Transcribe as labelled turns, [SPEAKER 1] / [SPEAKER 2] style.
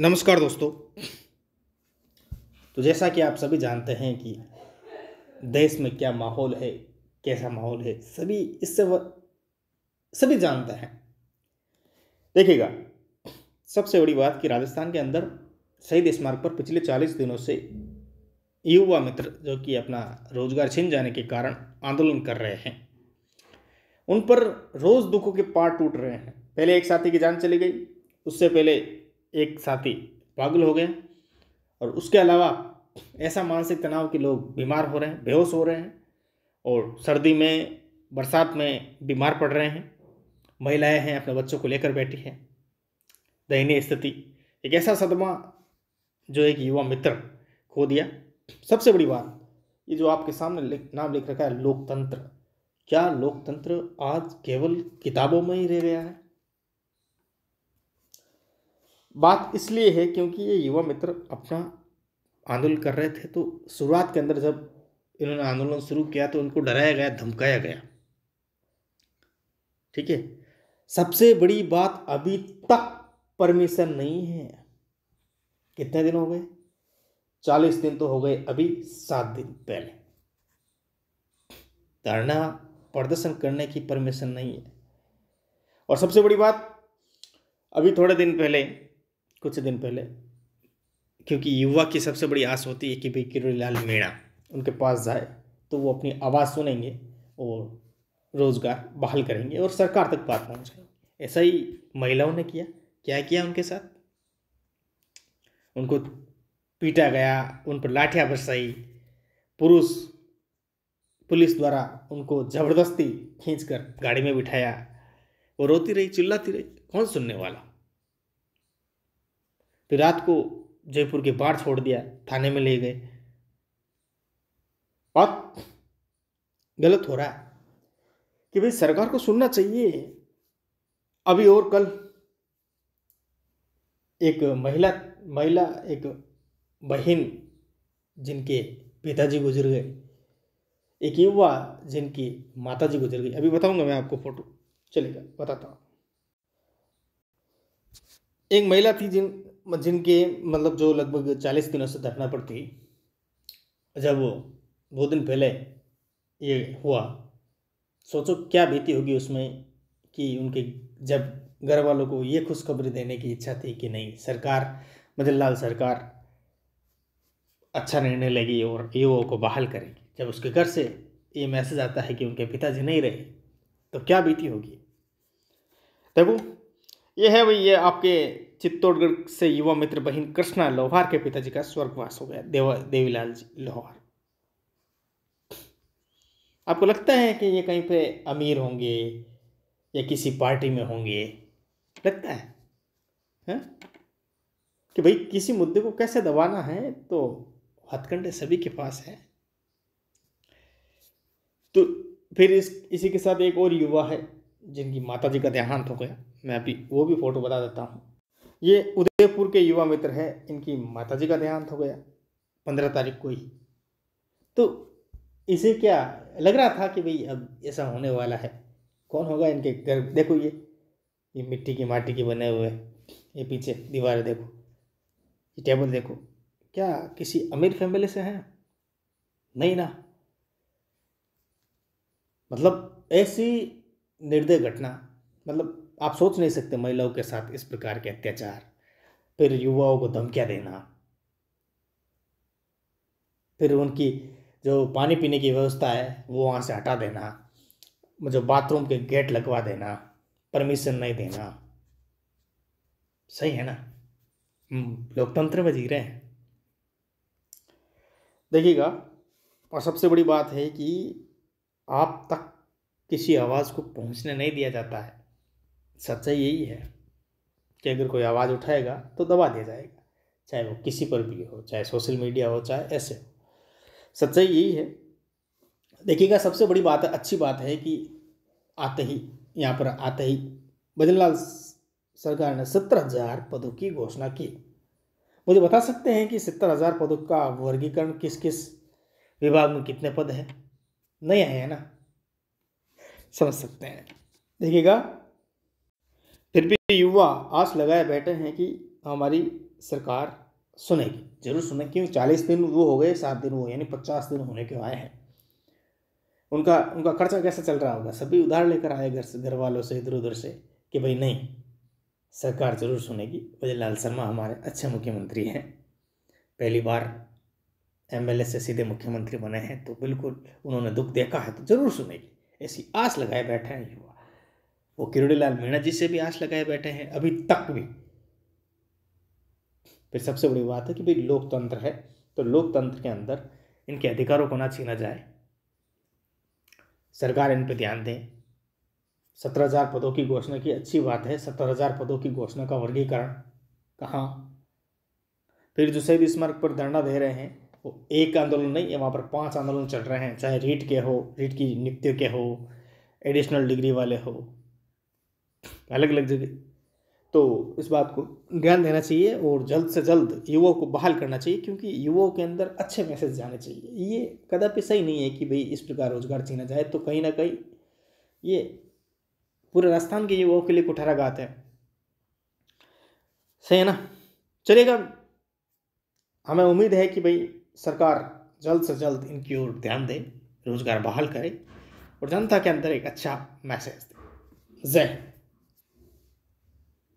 [SPEAKER 1] नमस्कार दोस्तों तो जैसा कि आप सभी जानते हैं कि देश में क्या माहौल है कैसा माहौल है सभी इससे व... सभी जानते हैं देखिएगा सबसे बड़ी बात कि राजस्थान के अंदर शहीद स्मारक पर पिछले चालीस दिनों से युवा मित्र जो कि अपना रोजगार छिन जाने के कारण आंदोलन कर रहे हैं उन पर रोज़ दुखों के पार टूट रहे हैं पहले एक साथी की जान चली गई उससे पहले एक साथी पागल हो गए और उसके अलावा ऐसा मानसिक तनाव के लोग बीमार हो रहे हैं बेहोश हो रहे हैं और सर्दी में बरसात में बीमार पड़ रहे हैं महिलाएं हैं अपने बच्चों को लेकर बैठी हैं दयनीय स्थिति एक ऐसा सदमा जो एक युवा मित्र खो दिया सबसे बड़ी बात ये जो आपके सामने नाम लिख रखा है लोकतंत्र क्या लोकतंत्र आज केवल किताबों में ही रह गया है बात इसलिए है क्योंकि ये युवा मित्र अपना आंदोलन कर रहे थे तो शुरुआत के अंदर जब इन्होंने आंदोलन शुरू किया तो उनको डराया गया धमकाया गया ठीक है सबसे बड़ी बात अभी तक परमिशन नहीं है कितने दिन हो गए चालीस दिन तो हो गए अभी सात दिन पहले धरना प्रदर्शन करने की परमिशन नहीं है और सबसे बड़ी बात अभी थोड़े दिन पहले कुछ दिन पहले क्योंकि युवा की सबसे बड़ी आस होती है कि भाई लाल मीणा उनके पास जाए तो वो अपनी आवाज़ सुनेंगे और रोज़गार बहाल करेंगे और सरकार तक बात पहुँचाएंगे ऐसा ही महिलाओं ने किया क्या किया उनके साथ उनको पीटा गया उन पर लाठियाँ बरसाई पुरुष पुलिस द्वारा उनको ज़बरदस्ती खींचकर गाड़ी में बिठाया वो रोती रही चिल्लाती रही कौन सुनने वाला तो रात को जयपुर के बाढ़ छोड़ दिया थाने में ले गए और गलत हो रहा है कि भाई सरकार को सुनना चाहिए अभी और कल एक महिला महिला एक बहन जिनके पिताजी गुजर गए एक युवा जिनकी माता जी गुजर गई अभी बताऊंगा मैं आपको फोटो चलेगा बताता हूँ एक महिला थी जिन जिनके मतलब जो लगभग चालीस दिनों से धरना पर थी जब दो दिन पहले ये हुआ सोचो क्या बीती होगी उसमें कि उनके जब घर वालों को ये खुशखबरी देने की इच्छा थी कि नहीं सरकार मदनलाल सरकार अच्छा निर्णय लेगी और युवाओं को बहाल करेगी जब उसके घर से ये मैसेज आता है कि उनके पिताजी नहीं रहे तो क्या बीती होगी देखो ये है भाई ये आपके चित्तौड़गढ़ से युवा मित्र बहन कृष्णा लोहार के पिताजी का स्वर्गवास हो गया देव देवीलाल जी लोहार आपको लगता है कि ये कहीं पे अमीर होंगे या किसी पार्टी में होंगे लगता है, है? कि भाई किसी मुद्दे को कैसे दबाना है तो हथकंडे सभी के पास है तो फिर इस इसी के साथ एक और युवा है जिनकी माता जी का देहांत हो गया मैं अभी वो भी फ़ोटो बता देता हूँ ये उदयपुर के युवा मित्र है इनकी माताजी का देहांत हो गया पंद्रह तारीख को ही तो इसे क्या लग रहा था कि भाई अब ऐसा होने वाला है कौन होगा इनके घर देखो ये ये मिट्टी की माटी के बने हुए ये पीछे दीवार देखो ये टेबल देखो क्या किसी अमीर फैमिली से हैं नहीं ना मतलब ऐसी निर्दय घटना मतलब आप सोच नहीं सकते महिलाओं के साथ इस प्रकार के अत्याचार फिर युवाओं को धमकिया देना फिर उनकी जो पानी पीने की व्यवस्था है वो वहाँ से हटा देना जो बाथरूम के गेट लगवा देना परमिशन नहीं देना सही है ना लोकतंत्र में जी रहे हैं देखिएगा और सबसे बड़ी बात है कि आप तक किसी आवाज़ को पहुंचने नहीं दिया जाता है सच्चाई यही है कि अगर कोई आवाज़ उठाएगा तो दबा दिया जाएगा चाहे वो किसी पर भी हो चाहे सोशल मीडिया हो चाहे ऐसे हो सच्चाई यही है देखिएगा सबसे बड़ी बात अच्छी बात है कि आते ही यहाँ पर आते ही भजनलाल सरकार ने सत्तर हजार पदों की घोषणा की मुझे बता सकते हैं कि सत्तर हजार पदों का वर्गीकरण किस किस विभाग में कितने पद हैं नहीं आए हैं ना समझ सकते हैं देखिएगा फिर भी युवा आस लगाए बैठे हैं कि हमारी सरकार सुनेगी जरूर सुने क्योंकि चालीस दिन वो हो गए सात दिन वो यानी पचास दिन होने के आए हैं उनका उनका खर्चा कैसा चल रहा होगा सभी उधार लेकर आए घर से घर वालों से इधर उधर से कि भाई नहीं सरकार जरूर सुनेगी लाल शर्मा हमारे अच्छे मुख्यमंत्री हैं पहली बार एमएलए से सीधे मुख्यमंत्री बने हैं तो बिल्कुल उन्होंने दुख देखा है तो जरूर सुनेगी ऐसी आस लगाए बैठे हैं युवा वो किरोड़ीलाल मीणा जी से भी आँच लगाए बैठे हैं अभी तक भी फिर सबसे बड़ी बात है कि भाई लोकतंत्र है तो लोकतंत्र के अंदर इनके अधिकारों को ना छीना जाए सरकार इन पर ध्यान दें सत्रह हज़ार पदों की घोषणा की अच्छी बात है सत्रह हज़ार पदों की घोषणा का वर्गीकरण कहाँ फिर जो शहीद स्मारक पर धरना दे रहे हैं वो एक आंदोलन नहीं है वहाँ पर पांच आंदोलन चल रहे हैं चाहे रीट के हो रीट की नियुक्ति के हो एडिशनल डिग्री वाले हो अलग अलग जगह तो इस बात को ध्यान देना चाहिए और जल्द से जल्द युवाओं को बहाल करना चाहिए क्योंकि युवाओं के अंदर अच्छे मैसेज जाने चाहिए ये कदापि सही नहीं है कि भाई इस प्रकार रोजगार छीना जाए तो कहीं ना कहीं ये पूरे राजस्थान के युवाओं के लिए कुठारा गात है सही है ना चलेगा हमें उम्मीद है कि भाई सरकार जल्द से जल्द इनकी ओर ध्यान दे रोजगार बहाल करे और जनता के अंदर एक अच्छा मैसेज दे जय